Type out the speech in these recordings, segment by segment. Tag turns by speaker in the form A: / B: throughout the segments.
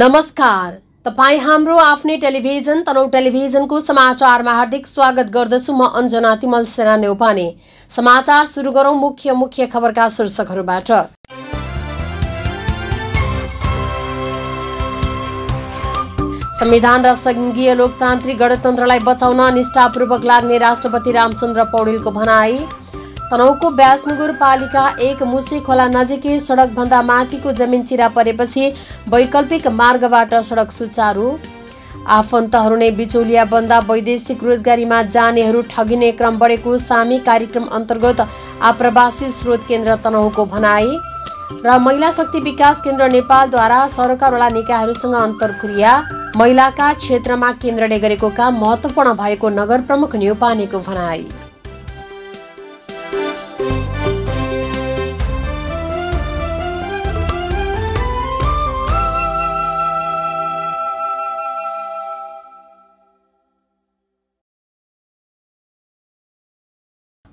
A: नमस्कार तपाईँ हाम्रो आफ्नै टेलिभिजन तनौ टेलिभिजनको समाचारमा हार्दिक स्वागत गर्दछु म अञ्जना तिमल सेना नेउपाने समाचार सुरु गरौँ मुख्य मुख्य खबरका शीर्षकहरूबाट संविधान र सङ्घीय लोकतान्त्रिक गणतन्त्रलाई बचाउन निष्ठापूर्वक लाग्ने राष्ट्रपति रामचन्द्र पौडेलको भनाई तनहुको ब्यास नगरपालिका एक मुसे खोला नजिकै सडकभन्दा माथिको जमिन चिरा परेपछि वैकल्पिक मार्गबाट सडक सुचारू आफन्तहरू नै बिचौलिया बन्दा वैदेशिक रोजगारीमा जानेहरू ठगिने क्रम बढेको सामी कार्यक्रम अन्तर्गत आप्रवासी स्रोत केन्द्र तनहुको भनाई र महिला शक्ति विकास केन्द्र नेपालद्वारा सरकारवाला निकायहरूसँग अन्तर्क्रिया महिलाका क्षेत्रमा केन्द्रले गरेको काम महत्त्वपूर्ण भएको नगर प्रमुख न्युपानेको भनाई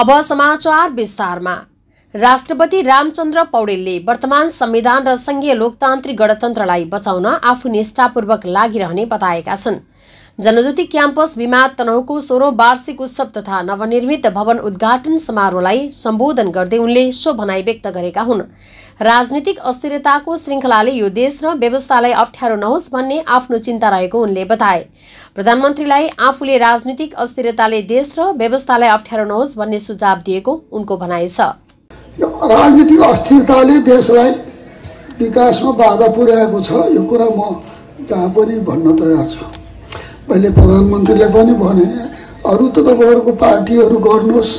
A: अब समाचार विस्तारमा राष्ट्रपति रामचन्द्र पौडेलले वर्तमान संविधान र संघीय लोकतान्त्रिक गणतन्त्रलाई बचाउन आफू निष्ठापूर्वक लागिरहने बताएका छन् जनज्योति क्याम्पस विमा तनहुको सोह्रौँ वार्षिक उत्सव तथा नवनिर्मित भवन उद्घाटन समारोहलाई सम्बोधन गर्दै उनले सो भनाइ व्यक्त गरेका हुन् राजनीतिक अस्थिरताको श्रृङ्खलाले यो देश र व्यवस्थालाई अप्ठ्यारो नहोस् भन्ने आफ्नो चिन्ता रहेको उनले बताए प्रधानमन्त्रीलाई आफूले राजनीतिक अस्थिरताले देश र व्यवस्थालाई अप्ठ्यारो नहोस् भन्ने सुझाव दिएको उनको भनाइ छ
B: राजनीतिक अस्थिरताले देशलाई विकासमा बाधा पुर्याएको छ यो कुरा म जहाँ पनि भन्न तयार छु मैले प्रधानमन्त्रीलाई पनि भने अरू त तपाईँहरूको पार्टीहरू गर्नुहोस्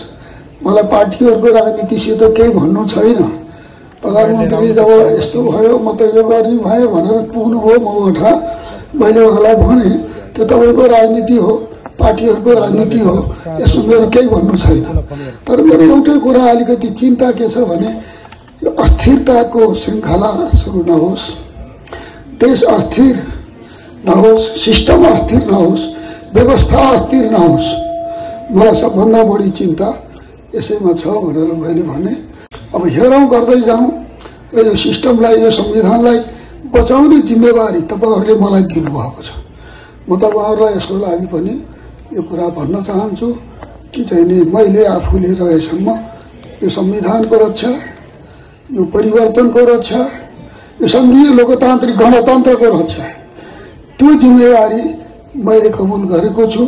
B: मलाई पार्टीहरूको राजनीतिसित केही भन्नु छैन प्रधानमन्त्री जब यस्तो भयो म त यो गर्ने भएँ भनेर पुग्नुभयो मबाट मैले उहाँलाई भने त्यो तपाईँको राजनीति हो पार्टीहरूको राजनीति हो यसो मेरो केही भन्नु छैन तर मेरो एउटै कुरा अलिकति चिन्ता के छ भने यो अस्थिरताको श्रृङ्खला सुरु नहोस् देश अस्थिर नहोस् सिस्टम अस्थिर नहोस् व्यवस्था अस्थिर नहोस् मलाई सबभन्दा बढी चिन्ता यसैमा छ भनेर मैले भने अब हेरौँ गर्दै जाउँ र यो सिस्टमलाई यो संविधानलाई बचाउने जिम्मेवारी तपाईँहरूले मलाई दिनुभएको छ म तपाईँहरूलाई यसको लागि पनि यो कुरा भन्न चाहन्छु कि चाहिँ नि मैले आफूले रहेसम्म यो संविधानको रक्षा यो परिवर्तनको रक्षा यो सङ्घीय लोकतान्त्रिक गणतन्त्रको रक्षा त्यो जिम्मेवारी मैले कबुल गरेको छु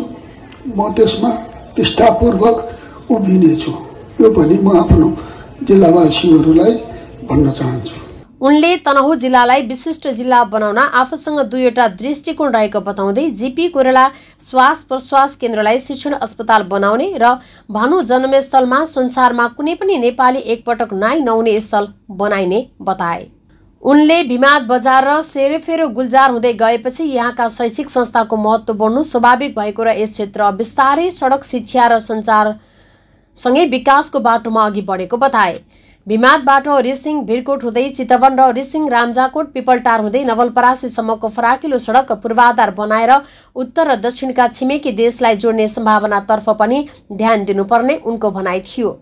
B: म त्यसमा निष्ठापूर्वक उभिनेछु यो पनि म आफ्नो जिल्लावासीहरूलाई भन्न चाहन्छु
A: उनले तनहु जिल्लालाई विशिष्ट जिल्ला बनाउन आफूसँग दुईवटा दृष्टिकोण रहेको बताउँदै जिपी कोरेला श्वास प्रश्वास केन्द्रलाई शिक्षण अस्पताल बनाउने र भानु जन्मस्थलमा संसारमा कुनै पनि नेपाली एकपटक नाइ नहुने स्थल बनाइने बताए उनले भिमाद बजार र सेरोफेरो गुल्जार हुँदै गएपछि यहाँका शैक्षिक संस्थाको महत्त्व बढ्नु स्वाभाविक भएको र यस क्षेत्र बिस्तारै सडक शिक्षा र सञ्चार सँगै विकासको बाटोमा अघि बढेको बताए बाटो रिसिङ भिरकोट हुँदै चितवन र रिसिङ रामजाकोट पिपलटार हुँदै नवलपरासीसम्मको फराकिलो सडक पूर्वाधार बनाएर उत्तर र दक्षिणका छिमेकी देशलाई जोड्ने सम्भावनातर्फ पनि ध्यान दिनुपर्ने उनको भनाइ थियो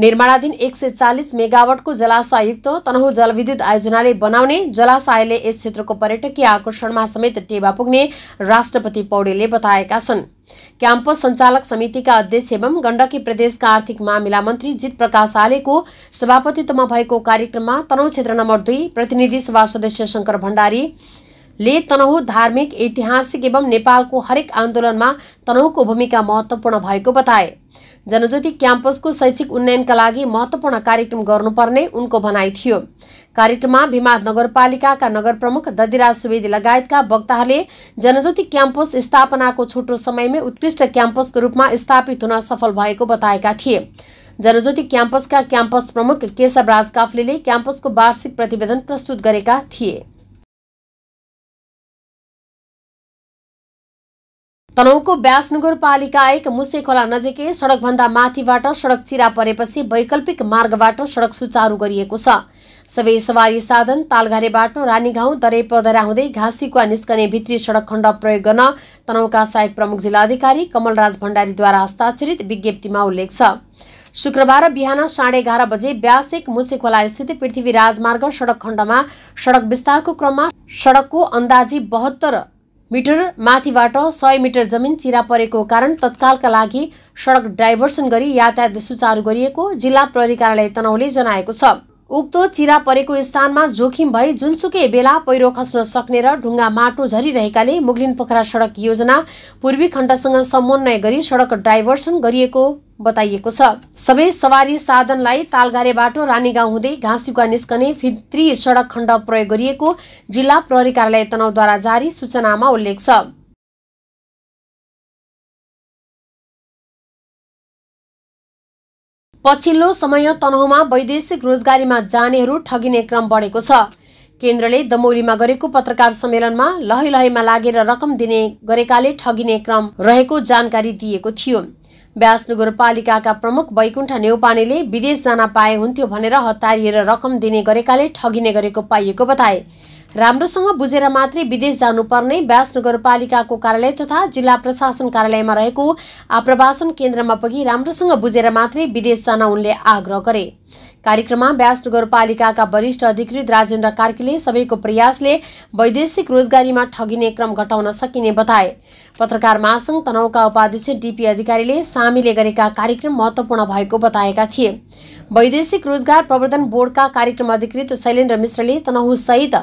A: निर्माणाधीन एक सय चालिस मेगावटको जलाशयुक्त तनहु जलविद्युत आयोजनाले बनाउने जलाशयले यस क्षेत्रको पर्यटकीय आकर्षणमा समेत टेवा पुग्ने राष्ट्रपति पौडेलले बताएका छन् क्याम्पस सञ्चालक समितिका अध्यक्ष एवं गण्डकी प्रदेशका आर्थिक मामिला मन्त्री जित प्रकाश आलेको सभापतित्वमा भएको कार्यक्रममा तनहु क्षेत्र नम्बर दुई प्रतिनिधि सभा सदस्य शङ्कर भण्डारी ले तनहु धार्मिक ऐतिहासिक एवं नेपालको हरेक आन्दोलनमा तनहुको भूमिका महत्त्वपूर्ण भएको बताए जनज्योति क्याम्पसको शैक्षिक उन्नयनका लागि महत्त्वपूर्ण कार्यक्रम गर्नुपर्ने उनको भनाइ थियो कार्यक्रममा भिमा नगरपालिकाका नगर प्रमुख दधिराज सुवेदी लगायतका वक्ताहरूले जनज्योति क्याम्पस स्थापनाको छोटो समयमै उत्कृष्ट क्याम्पसको रूपमा स्थापित हुन सफल भएको बताएका थिए जनज्योति क्याम्पसका क्याम्पस प्रमुख केशवराज काफ्लेले क्याम्पसको वार्षिक प्रतिवेदन प्रस्तुत गरेका थिए तनहुको ब्यास नगरपालिका एक खोला नजिकै सडकभन्दा माथिबाट सडक चिरा परेपछि वैकल्पिक मार्गबाट सडक सुचारू गरिएको छ सबै सवारी साधन तालघारेबाट रानीगाउँ दरै पदरा हुँदै घाँसीकुवा निस्कने भित्री सडक खण्ड प्रयोग गर्न तनहुका सहायक प्रमुख जिल्लाधिकारी कमलराज भण्डारीद्वारा हस्ताक्षरित विज्ञप्तिमा उल्लेख छ शुक्रबार बिहान साढे एघार बजे ब्यासेक मुसेखोलास्थित पृथ्वी राजमार्ग सडक खण्डमा सडक विस्तारको क्रममा सडकको अन्दाजी बहत्तर मिटर माथिबाट सय मिटर जमिन चिरा परेको कारण तत्कालका लागि सडक डाइभर्सन गरी यातायात सुचारू गरिएको जिल्ला प्रहरी कार्यालय तनहुले जनाएको छ उक्त चिरा परेको स्थानमा जोखिम भई जुनसुकै बेला पहिरो खस्न सक्ने र ढुङ्गा माटो झरिरहेकाले मुगलिन पोखरा सडक योजना पूर्वी खण्डसँग समन्वय गरी सडक डाइभर्सन गरिएको बताइएको छ सबै सवारी साधनलाई तालगारे बाटो गाउँ हुँदै घाँसुका निस्कने फित्री सडक खण्ड प्रयोग गरिएको जिल्ला प्रहरी कार्यालय तनौद्वारा जारी सूचनामा उल्लेख छ पछिल्लो समय तनहुमा वैदेशिक रोजगारीमा जानेहरू ठगिने क्रम बढेको छ केन्द्रले दमौलीमा गरेको पत्रकार सम्मेलनमा लहै लहैमा लागेर रकम दिने गरेकाले ठगिने क्रम रहेको जानकारी दिएको थियो ब्यास नगरपालिकाका प्रमुख वैकुण्ठ नेउपानेले विदेश जान पाए हुन्थ्यो भनेर हतारिएर रकम दिने गरेकाले ठगिने गरेको पाइएको बताए राम्रोसँग बुझेर मात्रै विदेश जानुपर्ने व्यास नगरपालिकाको कार्यालय तथा जिल्ला प्रशासन कार्यालयमा रहेको आप्रवासन केन्द्रमा पुगी राम्रोसँग बुझेर मात्रै विदेश जान उनले आग्रह गरे कार्यक्रममा व्यास नगरपालिकाका वरिष्ठ अधिकृत राजेन्द्र कार्कीले सबैको प्रयासले वैदेशिक रोजगारीमा ठगिने क्रम घटाउन सकिने बताए पत्रकार महासङ्घ तनहका उपाध्यक्ष डिपी अधिकारीले सामीले गरेका कार्यक्रम महत्त्वपूर्ण भएको बताएका थिए वैदेशिक रोजगार प्रवर्धन बोर्डका कार्यक्रम अधिकृत शैलेन्द्र मिश्रले तनहुसहित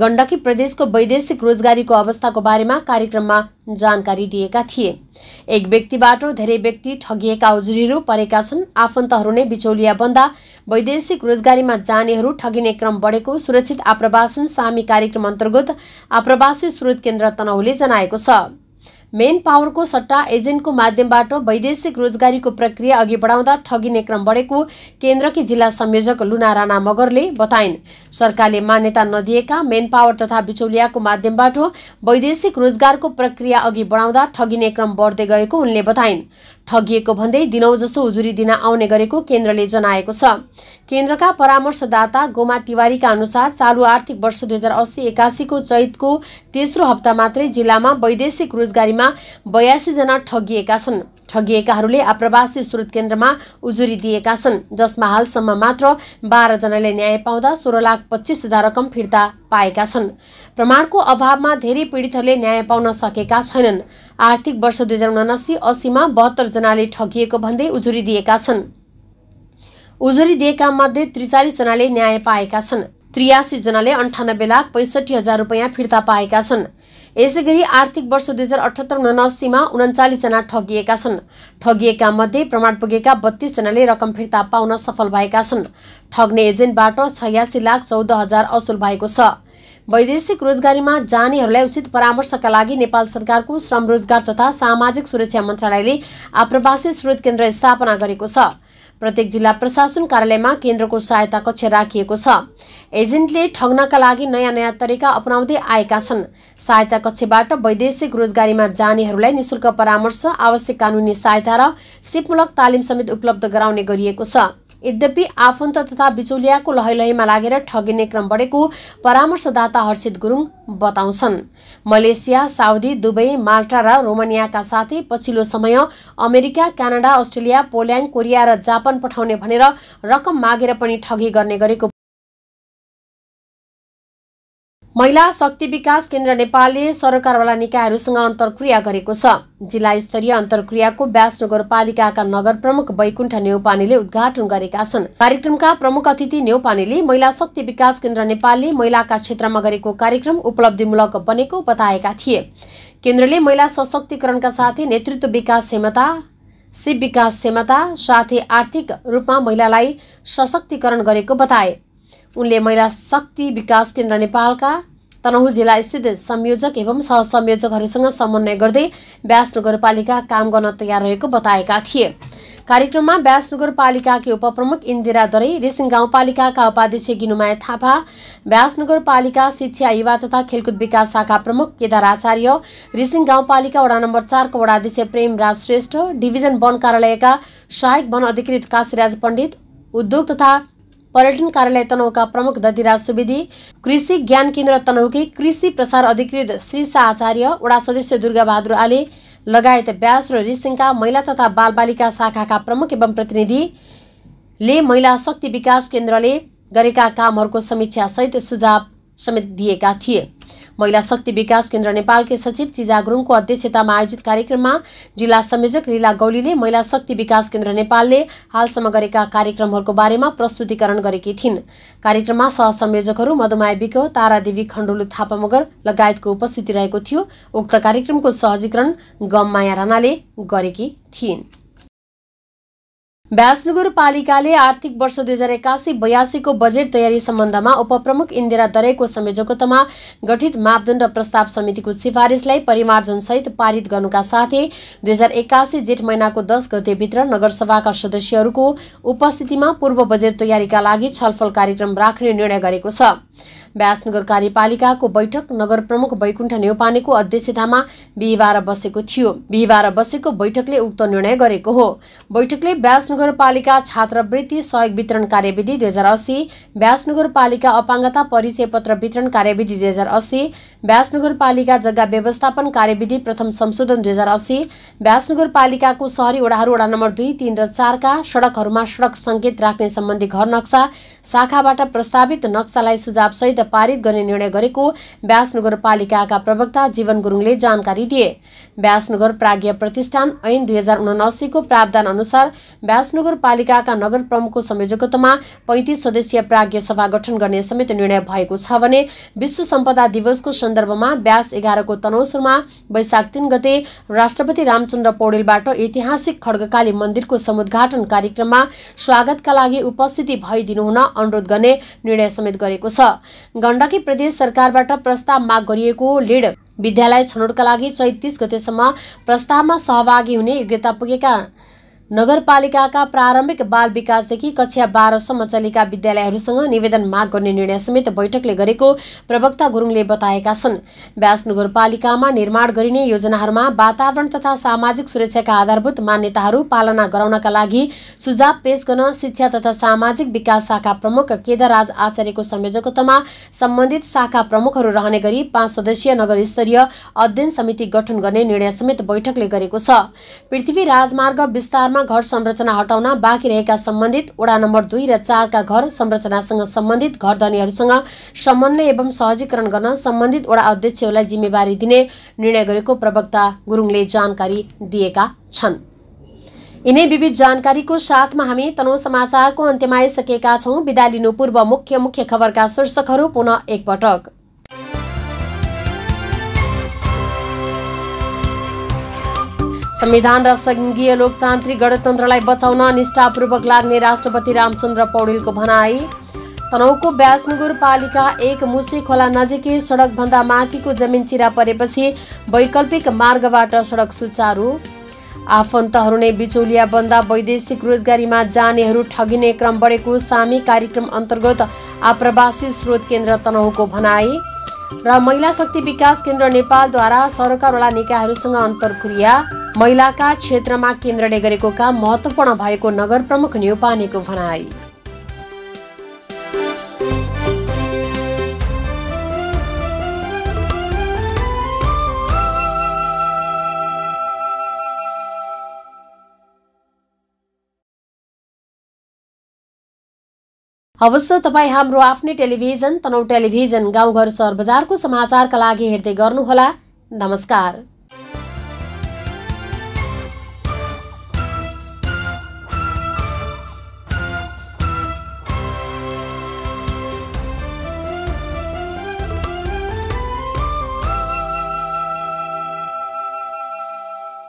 A: गण्डकी प्रदेशको वैदेशिक रोजगारीको अवस्थाको बारेमा कार्यक्रममा जानकारी दिएका थिए एक व्यक्तिबाट धेरै व्यक्ति ठगिएका उजुरीहरू परेका छन् आफन्तहरू नै बिचौलिया बन्दा वैदेशिक रोजगारीमा जानेहरू ठगिने क्रम बढेको सुरक्षित आप्रवासन सामी कार्यक्रम अन्तर्गत आप्रवासी स्रोत केन्द्र तनहुले जनाएको छ मेन पावरको सट्टा एजेन्टको माध्यमबाट वैदेशिक रोजगारीको प्रक्रिया अघि बढाउँदा ठगिने क्रम बढेको केन्द्रकी जिल्ला संयोजक लुना राणा मगरले बताइन् सरकारले मान्यता नदिएका मेन पावर तथा बिचौलियाको माध्यमबाट वैदेशिक रोजगारको प्रक्रिया अघि बढाउँदा ठगिने क्रम बढ्दै गएको उनले बताइन् ठगिएको भन्दै दिनौ जस्तो उजुरी दिन आउने गरेको केन्द्रले जनाएको छ केन्द्रका परामर्शदाता गोमा तिवारीका अनुसार चालु आर्थिक वर्ष दुई हजार अस्सी एकासीको चैतको तेस्रो हप्ता मात्रै जिल्लामा वैदेशिक रोजगारीमा बयासीजना ठगिएका छन् ठगिएकाहरूले आप्रवासी स्रोत केन्द्रमा उजुरी दिएका छन् जसमा हालसम्म मात्र बाह्रजनाले न्याय पाउँदा सोह्र लाख पच्चिस हजार रकम फिर्ता पाएका छन् प्रमाणको अभावमा धेरै पीडितहरूले न्याय पाउन सकेका छैनन् आर्थिक वर्ष दुई हजार उनासी असीमा बहत्तरजनाले ठगिएको भन्दै उजुरी दिएका छन् उजुरी दिएका मध्ये त्रिचालिसजनाले न्याय पाएका छन् जनाले अन्ठानब्बे लाख पैसठी हजार रुपियाँ फिर्ता पाएका छन् यसै गरी आर्थिक वर्ष दुई हजार अठहत्तर उनासीमा उन्चालिसजना ठगिएका छन् ठगिएका मध्ये प्रमाण पुगेका जनाले रकम फिर्ता पाउन सफल भएका छन् ठग्ने एजेन्टबाट छयासी लाख चौध हजार असुल भएको छ वैदेशिक रोजगारीमा जानेहरूलाई उचित परामर्शका लागि नेपाल सरकारको श्रम रोजगार तथा सामाजिक सुरक्षा मन्त्रालयले आप्रवासी स्रोत केन्द्र स्थापना गरेको छ प्रत्येक जिल्ला प्रशासन कार्यालयमा केन्द्रको सहायता कक्ष राखिएको छ एजेन्टले ठग्नका लागि नयाँ नयाँ तरिका अपनाउँदै आएका छन् सहायता कक्षबाट वैदेशिक रोजगारीमा जानेहरूलाई निशुल्क परामर्श आवश्यक कानुनी सहायता र सिपमूलक तालिम समेत उपलब्ध गराउने गरिएको छ यद्यपि आफन्त तथा बिचौलियाको लहैलहीमा लागेर ठगिने क्रम बढेको परामर्शदाता हर्षित गुरुङ बताउँछन् मलेसिया साउदी दुबई माल्टा र रोमानियाका साथै पछिल्लो समय America Canada Australia Poland Korea र जापान पठाउने भनेर रकम मागेर पनि ठगी गर्ने गरेको महिला शक्ति विकास केन्द्र नेपालले सरकारवाला निकायहरूसँग अन्तर्क्रिया गरेको छ जिल्ला स्तरीय अन्तर्क्रियाको ब्यास नगरपालिकाका नगर प्रमुख वैकुण्ठ नेौपानेले उद्घाटन गरेका छन् कार्यक्रमका प्रमुख अतिथि नेौपानेले महिला शक्ति विकास केन्द्र नेपालले महिलाका क्षेत्रमा गरेको कार्यक्रम उपलब्धिमूलक बनेको बताएका थिए केन्द्रले महिला सशक्तिकरणका साथै नेतृत्व विकास क्षमता शिव विकास क्षमता साथै आर्थिक रूपमा महिलालाई सशक्तिकरण गरेको बताए उनले महिला शक्ति विकास केन्द्र नेपालका तनहुँ जिल्लास्थित संयोजक एवं सहसंयोजकहरूसँग समन्वय गर्दै ब्यास नगरपालिका काम गर्न तयार रहेको बताएका थिए कार्यक्रममा ब्यास नगरपालिकाकी उपप्रमुख इन्दिरा दरै रेसिङ गाउँपालिकाका उपाध्यक्ष गिनुमाय थापा ब्यास नगरपालिका शिक्षा युवा तथा खेलकुद विकास शाखा प्रमुख केदार आचार्य रिसिङ गाउँपालिका वडा नम्बर चारको वडाध्यक्ष प्रेमराज श्रेष्ठ डिभिजन वन कार्यालयका सहायक वन अधिकृत काशीराज पण्डित उद्योग तथा पर्यटन कार्यालय तनहुका प्रमुख दधिराज सुवेदी कृषि ज्ञान केन्द्र तनहुकी कृषि प्रसार अधिकृत श्री शाह आचार्य वडा सदस्य दुर्गाबहादुर आले लगायत ब्यास र रिसिङका महिला तथा बालबालिका शाखाका प्रमुख एवं प्रतिनिधिले महिला शक्ति विकास केन्द्रले गरेका कामहरूको समीक्षासहित सुझाव समेत दिएका थिए महिला शक्ति विकास केन्द्र नेपालकै सचिव चिजा गुरुङको अध्यक्षतामा आयोजित कार्यक्रममा जिल्ला संयोजक लीला गौलीले महिला शक्ति विकास केन्द्र नेपालले हालसम्म गरेका कार्यक्रमहरूको बारेमा प्रस्तुतिकरण गरेकी थिइन् कार्यक्रममा सहसंयोजकहरू मधुमाया विको तारादेवी खण्डुलु थापा मगर लगायतको उपस्थिति रहेको थियो उक्त कार्यक्रमको सहजीकरण गममाया राणाले गरेकी थिइन् व्यासनगरपालिकाले पालिकाले आर्थिक वर्ष दुई हजार एक्कासी बयासीको बजेट तयारी सम्बन्धमा उपप्रमुख इन्दिरा दरेको संयोजकतामा गठित मापदण्ड प्रस्ताव समितिको सिफारिसलाई परिमार्जनसहित पारित गर्नुका साथै दुई हजार एक्कासी जेठ महिनाको दस गतेभित्र नगरसभाका सदस्यहरूको उपस्थितिमा पूर्व बजेट तयारीका लागि छलफल कार्यक्रम राख्ने निर्णय गरेको छ व्यासनगर कार्यपालिकाको बैठक नगर प्रमुख वैकुण्ठ नेपानेको अध्यक्षतामा बिहिबार बसेको थियो बिहिबार बसेको बैठकले उक्त निर्णय गरेको हो बैठकले व्यास नगरपालिका छात्रवृत्ति सहयोग वितरण कार्यविधि दुई हजार अस्सी व्यास नगरपालिका अपाङ्गता परिचय पत्र वितरण कार्यविधि दुई हजार अस्सी व्यास नगरपालिका जग्गा व्यवस्थापन कार्यविधि प्रथम संशोधन दुई हजार अस्सी व्यास नगरपालिकाको सहरी वडाहरू वडा नम्बर दुई तिन र चारका सडकहरूमा सडक सङ्केत राख्ने सम्बन्धी घर नक्सा शाखाबाट प्रस्तावित नक्सालाई सुझावसहित पारित गर्ने निर्णय गरेको ब्यास नगरपालिकाका प्रवक्ता जीवन गुरुङले जानकारी दिए व्यासनगर प्राज्ञ प्रतिष्ठान ऐन दुई हजार उनासीको प्रावधान अनुसार व्यास नगरपालिकाका नगर प्रमुखको संयोजकत्वमा पैँतिस सदस्यीय प्राज्ञ सभा गठन गर्ने समेत निर्णय भएको छ भने विश्व सम्पदा दिवसको सन्दर्भमा व्यास एघारको तनौसुरमा वैशाख तीन गते राष्ट्रपति रामचन्द्र पौडेलबाट ऐतिहासिक खड्गकाली मन्दिरको समुद्घाटन कार्यक्रममा स्वागतका लागि उपस्थिति भइदिनुहुन अनुरोध गर्ने निर्णय समेत गरेको छ गण्डकी प्रदेश सरकारबाट प्रस्ताव माग गरिएको लिड विद्यालय छनौटका लागि चैतिस गतेसम्म प्रस्तावमा सहभागी हुने योग्यता पुगेका नगरपालिकाका प्रारम्भिक बाल विकासदेखि कक्षा बाह्रसम्म चलेका विद्यालयहरूसँग निवेदन माग गर्ने निर्णय समेत बैठकले गरेको प्रवक्ता गुरुङले बताएका छन् व्यास नगरपालिकामा निर्माण गरिने योजनाहरूमा वातावरण तथा सामाजिक सुरक्षाका आधारभूत मान्यताहरू पालना गराउनका लागि सुझाव पेश गर्न शिक्षा तथा सामाजिक विकास शाखा प्रमुख केदारराज आचार्यको संयोजकत्वमा सम्बन्धित शाखा प्रमुखहरू रहने गरी पाँच सदस्यीय नगर स्तरीय अध्ययन समिति गठन गर्ने निर्णय समेत बैठकले गरेको छ पृथ्वी राजमार्ग विस्तारमा घर संरचना हटाउन बाँकी रहेका सम्बन्धित वडा नम्बर दुई र चारका घर संरचनासँग सम्बन्धित घरधनीहरूसँग समन्वय एवं सहजीकरण गर्न सम्बन्धित वडा अध्यक्षहरूलाई जिम्मेवारी दिने निर्णय गरेको प्रवक्ता गुरुङले जानकारी दिएका छन् यिनै विविध जानकारीको साथमा हामी तनौ समाचारको अन्त्यमा आइसकेका छौँ बिदा लिनु पूर्व मुख्य मुख्य खबरका शीर्षकहरू पुनः एकपटक संविधान र सङ्घीय लोकतान्त्रिक गणतन्त्रलाई बचाउन निष्ठापूर्वक लाग्ने राष्ट्रपति रामचन्द्र पौडेलको भनाई तनहुको ब्यास पालिका एक मुसी खोला नजिकै सडकभन्दा माथिको जमिन चिरा परेपछि वैकल्पिक मार्गबाट सडक सुचारू आफन्तहरू नै बिचौलिया बन्दा वैदेशिक रोजगारीमा जानेहरू ठगिने क्रम बढेको सामी कार्यक्रम अन्तर्गत आप्रवासी स्रोत केन्द्र तनहुको भनाई र महिला शक्ति विकास केन्द्र नेपालद्वारा सरकारवाला निकायहरूसँग अन्तर्क्रिया महिलाका क्षेत्रमा केन्द्रले गरेको काम महत्त्वपूर्ण भएको नगर प्रमुख न्युपानेको भनाई अवश्य तपाईँ हाम्रो आफ्नै टेलिभिजन तनौ टेलिभिजन गाउँघर सहर बजारको समाचारका लागि हेर्दै गर्नुहोला नमस्कार